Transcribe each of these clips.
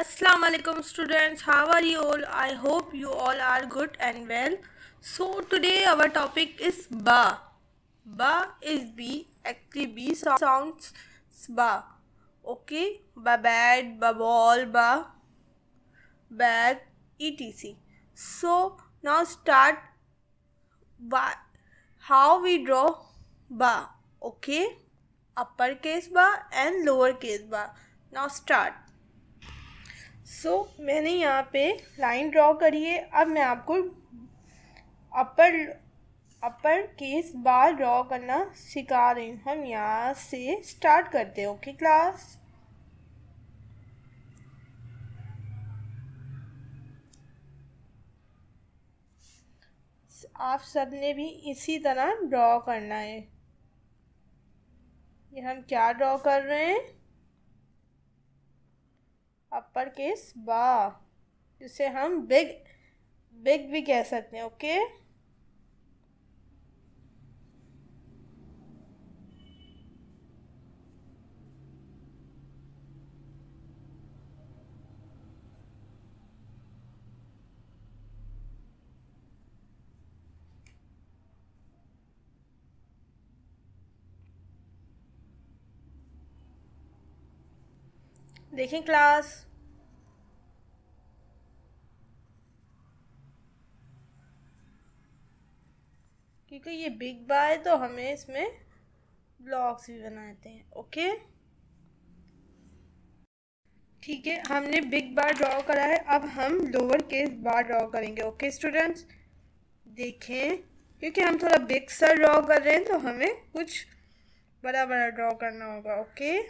assalamu alaikum students how are you all i hope you all are good and well so today our topic is ba ba is b actually b sounds ba okay ba bad ba ball ba bag etc so now start ba how we draw ba okay uppercase ba and lowercase ba now start so so, मैंने यहाँ पे line draw करी है अब मैं आपको अपर upper case bar draw करना सिखा रही हूँ हम यहाँ से स्टार्ट करते हैं ओके क्लास आप सब ने भी इसी तरह ड्रॉ करना है ये हम क्या ड्रॉ कर रहे हैं अपर केस बा जिसे हम बिग बिग भी कह सकते हैं ओके देखें क्लास क्योंकि ये बिग बा है तो हमें इसमें ब्लॉक्स भी बनाते हैं ओके ठीक है हमने बिग बार ड्रॉ करा है अब हम लोअर केस बार ड्रॉ करेंगे ओके स्टूडेंट्स देखें क्योंकि हम थोड़ा बिग सा ड्रॉ कर रहे हैं तो हमें कुछ बड़ा बड़ा ड्रॉ करना होगा ओके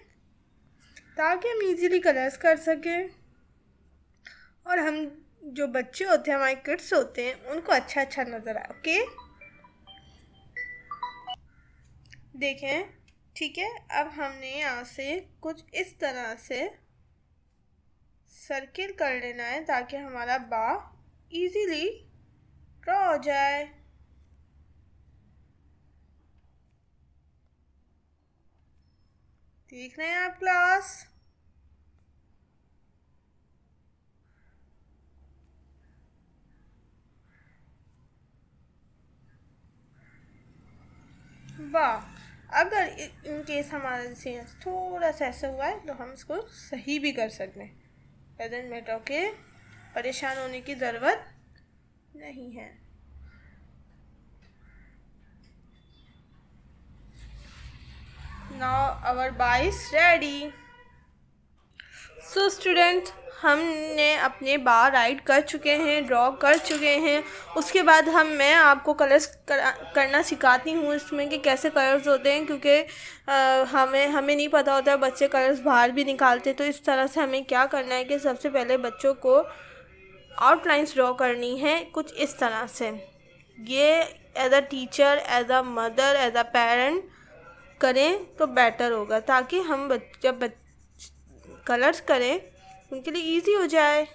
ताकि हम इजीली कलर्स कर सकें और हम जो बच्चे होते हैं हमारे किड्स होते हैं उनको अच्छा अच्छा नज़र आए ओके देखें ठीक है अब हमने यहाँ से कुछ इस तरह से सर्किल कर लेना है ताकि हमारा बा इजीली ड्रॉ हो जाए देख रहे हैं आप क्लास वाह अगर इन केस हमारा सेंस थोड़ा सा ऐसा हुआ है तो हम इसको सही भी कर सकते हैं डजेंट मैटर के परेशान होने की ज़रूरत नहीं है now our bias ready so student हमने अपने बार राइड कर चुके हैं ड्रॉ कर चुके हैं उसके बाद हम मैं आपको कलर्स कर, करना सिखाती हूँ इसमें कि कैसे कलर्स होते हैं क्योंकि हमें हमें नहीं पता होता है बच्चे कलर्स बाहर भी निकालते तो इस तरह से हमें क्या करना है कि सबसे पहले बच्चों को आउटलाइंस ड्रॉ करनी है कुछ इस तरह से ये as a teacher as a mother as a parent करें तो बेटर होगा ताकि हम बच, जब बच, कलर्स करें उनके लिए ईजी हो जाए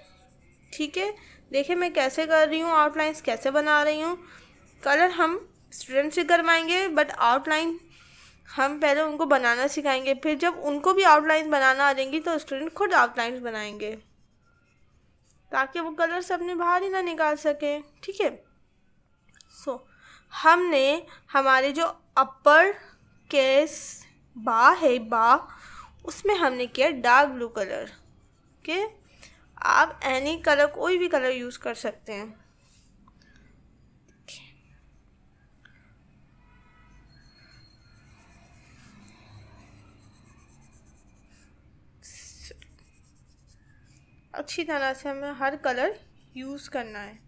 ठीक है देखिए मैं कैसे कर रही हूँ आउटलाइंस कैसे बना रही हूँ कलर हम स्टूडेंट से करवाएंगे बट आउटलाइन हम पहले उनको बनाना सिखाएंगे फिर जब उनको भी आउटलाइन बनाना आ जाएंगी तो स्टूडेंट खुद आउटलाइंस बनाएंगे ताकि वो कलर्स अपने बाहर ही ना निकाल सकें ठीक है सो हमने हमारे जो अपर केस बा है बा उसमें हमने किया डार्क ब्लू कलर के आप एनी कलर कोई भी कलर यूज़ कर सकते हैं अच्छी तरह से हमें हर कलर यूज़ करना है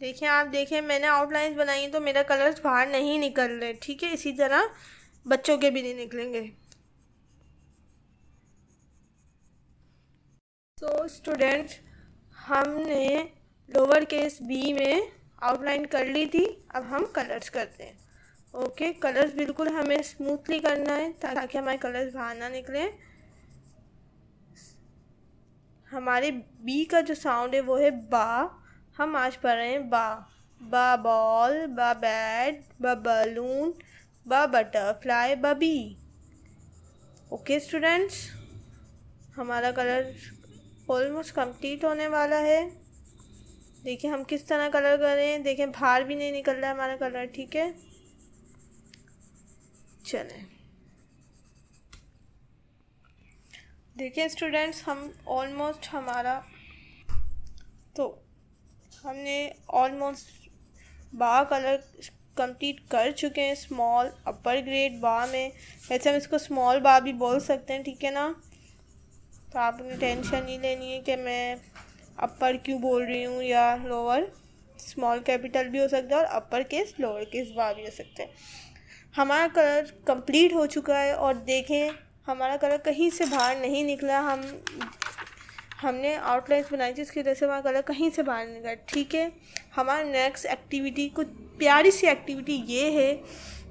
देखिए आप देखें मैंने आउटलाइंस बनाई तो मेरा कलर्स बाहर नहीं निकल रहे ठीक है इसी तरह बच्चों के भी नहीं निकलेंगे सो स्टूडेंट्स हमने लोअर केस बी में आउटलाइन कर ली थी अब हम कलर्स करते हैं ओके okay, कलर्स बिल्कुल हमें स्मूथली करना है ताकि हमारे कलर्स बाहर ना निकलें हमारे बी का जो साउंड है वो है बा हम आज पढ़ रहे हैं बा बा बॉल बा बैट बा बलून ब बटरफ्लाई बबी ओके स्टूडेंट्स हमारा कलर ऑलमोस्ट कंप्लीट होने वाला है देखिए हम किस तरह कलर करें देखें बाहर भी नहीं निकल रहा है हमारा कलर ठीक है चलें देखिए स्टूडेंट्स हम ऑलमोस्ट हमारा तो हमने ऑलमोस्ट बा कलर कंप्लीट कर चुके हैं स्मॉल अपर ग्रेड बा में वैसे हम इसको स्मॉल बा भी बोल सकते हैं ठीक है ना तो आपने टेंशन नहीं लेनी है कि मैं अपर क्यों बोल रही हूँ या लोअर स्मॉल कैपिटल भी हो सकता है और अपर केस लोअर केस बा भी हो सकते हैं हमारा कलर कंप्लीट हो चुका है और देखें हमारा कलर कहीं से बाहर नहीं निकला हम हमने आउटलाइंस बनाई थी उसकी वजह से हमारा कलर कहीं से बाहर निकला ठीक है हमारा नेक्स्ट एक्टिविटी कुछ प्यारी सी एक्टिविटी ये है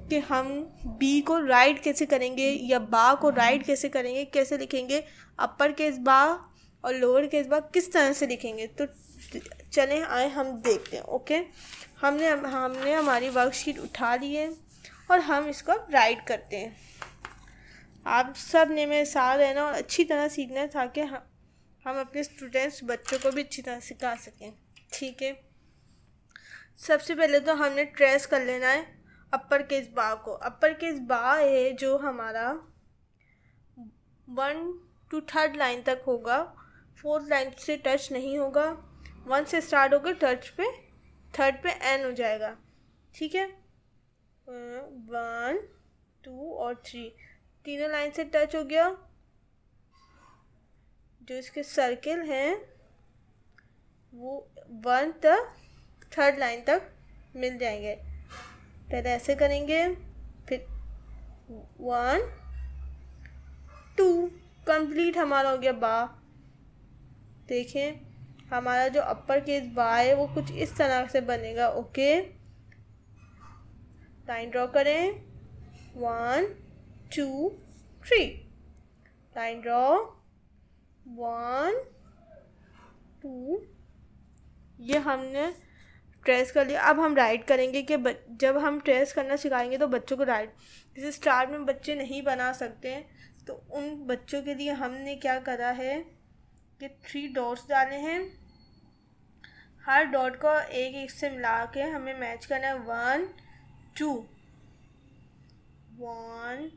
कि हम बी को राइट कैसे करेंगे या बा को राइट कैसे करेंगे कैसे लिखेंगे अपर केस बा और लोअर केस बा किस तरह से लिखेंगे तो चलें आए हम देखते हैं ओके हमने हमने हमारी वर्कशीट उठा ली है और हम इसको राइट करते हैं आप सब ने मेरे साथ रहना और अच्छी तरह सीखना है ताकि हम हम अपने स्टूडेंट्स बच्चों को भी अच्छी तरह सिखा सकें ठीक है सबसे पहले तो हमने ट्रेस कर लेना है अपर केस बा को अपर केस बा है जो हमारा वन टू थर्ड लाइन तक होगा फोर्थ लाइन से टच नहीं होगा वन से स्टार्ट होकर टच पे थर्ड पे एन हो जाएगा ठीक है वन टू और थ्री तीनों लाइन से टच हो गया जो इसके सर्किल हैं वो वन तक थर्ड लाइन तक मिल जाएंगे पहले ऐसे करेंगे फिर वन टू कंप्लीट हमारा हो गया बा देखें हमारा जो अपर केस बा है वो कुछ इस तरह से बनेगा ओके लाइन ड्रॉ करें one two three line draw one two ये हमने ट्रेस कर लिया अब हम राइट करेंगे कि जब हम ट्रेस करना सिखाएंगे तो बच्चों को राइट जैसे स्टार्ट में बच्चे नहीं बना सकते हैं तो उन बच्चों के लिए हमने क्या करा है कि थ्री डॉट्स डाले हैं हर डॉट को एक एक से मिला के हमें मैच करना है one two one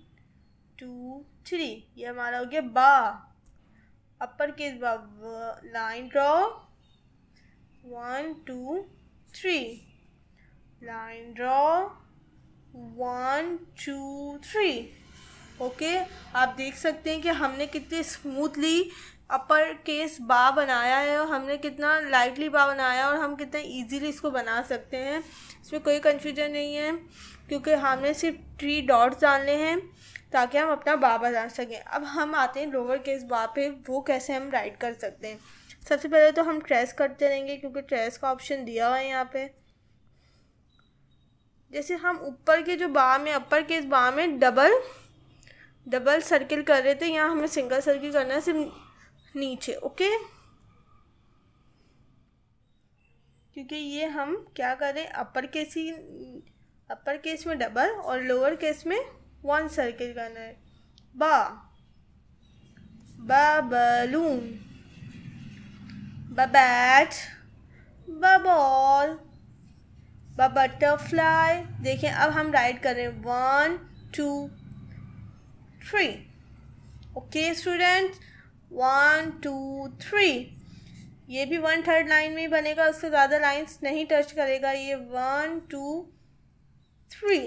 two three ये हमारा हो गया बा अपर केस बा line draw one two three. Line draw one two three. Okay okay, आप देख सकते हैं कि हमने कितने स्मूथली अपर केस बा बनाया है और हमने कितना लाइटली बा बनाया है और हम कितना इजीली इसको बना सकते हैं इसमें कोई कन्फ्यूजन नहीं है क्योंकि हमने सिर्फ थ्री डॉट्स डालने हैं ताकि हम अपना बा बना सकें अब हम आते हैं लोअर केस बा पे वो कैसे हम राइट कर सकते हैं सबसे पहले तो हम ट्रेस करते रहेंगे क्योंकि ट्रेस का ऑप्शन दिया हुआ है यहाँ पे जैसे हम ऊपर के जो बाह में अपर के इस बाह में डबल डबल सर्किल कर रहे थे यहाँ हमें सिंगल सर्किल करना है सिर्फ नीचे ओके क्योंकि ये हम क्या करें अपर केस ही अपर केस में डबल और लोअर केस में वन सर्किल करना है बा बा बलून बैट ब बॉल ब बटरफ्लाई देखें अब हम राइट कर रहे हैं one two three okay student one two three ये भी वन थर्ड लाइन में ही बनेगा उससे ज़्यादा लाइंस नहीं टच करेगा ये वन टू थ्री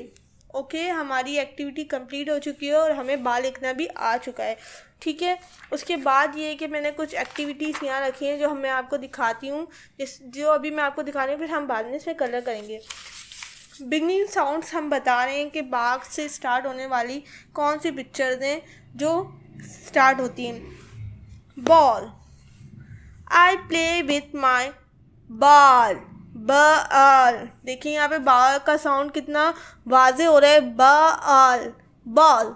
ओके हमारी एक्टिविटी कंप्लीट हो चुकी है और हमें बाल लिखना भी आ चुका है ठीक है उसके बाद ये कि मैंने कुछ एक्टिविटीज़ यहाँ रखी हैं जो हम मैं आपको दिखाती हूँ जिस जो अभी मैं आपको दिखा रही हूँ फिर हम बाद में इसमें कलर करेंगे बिगनिंग साउंड्स हम बता रहे हैं कि बाघ से स्टार्ट होने वाली कौन सी पिक्चर्स हैं जो स्टार्ट होती हैं ball I play with my ball ब आल देखिए यहाँ पे बाल का साउंड कितना वाजे हो रहा है ब आल बॉल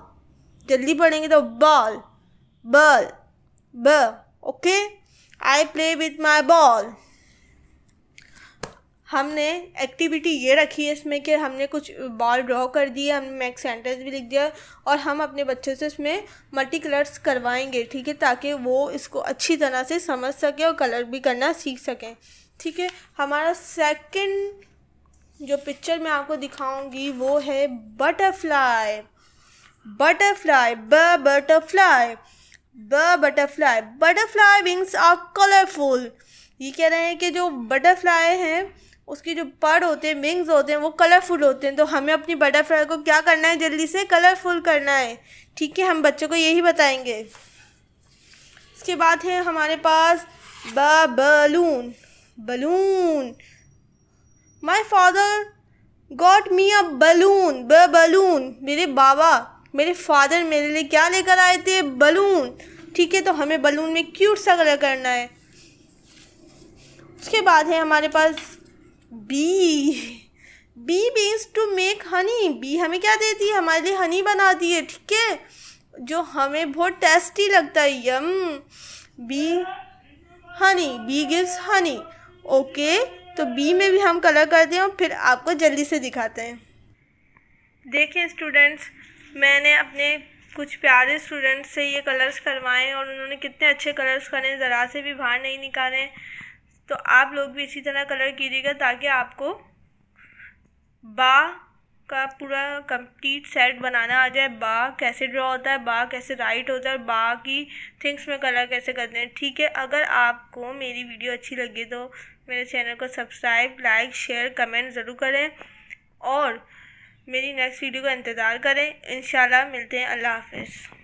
जल्दी पढ़ेंगे तो बॉल बल ब okay I play with my ball हमने एक्टिविटी ये रखी है इसमें कि हमने कुछ बॉल ड्रॉ कर दिए हमने मैक्स सेंटेंस भी लिख दिया और हम अपने बच्चों से इसमें मल्टी कलर्स करवाएंगे ठीक है ताकि वो इसको अच्छी तरह से समझ सकें और कलर भी करना सीख सकें ठीक है हमारा सेकंड जो पिक्चर मैं आपको दिखाऊंगी वो है बटरफ्लाई बटरफ्लाई ब बटरफ्लाई ब butterfly butterfly wings are colourful ये कह रहे हैं कि जो बटरफ्लाई हैं उसके जो पर होते हैं विंग्स होते हैं वो कलरफुल होते हैं तो हमें अपनी बटरफ्लाई को क्या करना है जल्दी से कलरफुल करना है ठीक है हम बच्चों को यही बताएंगे इसके बाद है हमारे पास ब balloon balloon my father got me a balloon ब बलून मेरे बाबा मेरे फादर मेरे लिए क्या लेकर आए थे बलून ठीक है तो हमें बलून में क्यूट सा कलर करना है उसके बाद है हमारे पास bee bee means to make honey bee हमें क्या देती है हमारे लिए हनी बनाती है ठीक है जो हमें बहुत टेस्टी लगता है yum bee honey bee gives honey okay तो बी में भी हम कलर कर दें और फिर आपको जल्दी से दिखाते हैं देखिए स्टूडेंट्स मैंने अपने कुछ प्यारे स्टूडेंट्स से ये कलर्स करवाएं और उन्होंने कितने अच्छे कलर्स करें ज़रा से भी बाहर नहीं निकाले तो आप लोग भी इसी तरह कलर कीजिएगा ताकि आपको बा का पूरा कंप्लीट सेट बनाना आ जाए बा कैसे ड्रॉ होता है बा कैसे राइट होता है बा की थिंग्स में कलर कैसे करते हैं ठीक है अगर आपको मेरी वीडियो अच्छी लगी तो मेरे चैनल को सब्सक्राइब लाइक शेयर कमेंट ज़रूर करें और मेरी नेक्स्ट वीडियो का इंतज़ार करें इन मिलते हैं अल्लाह हाफिज़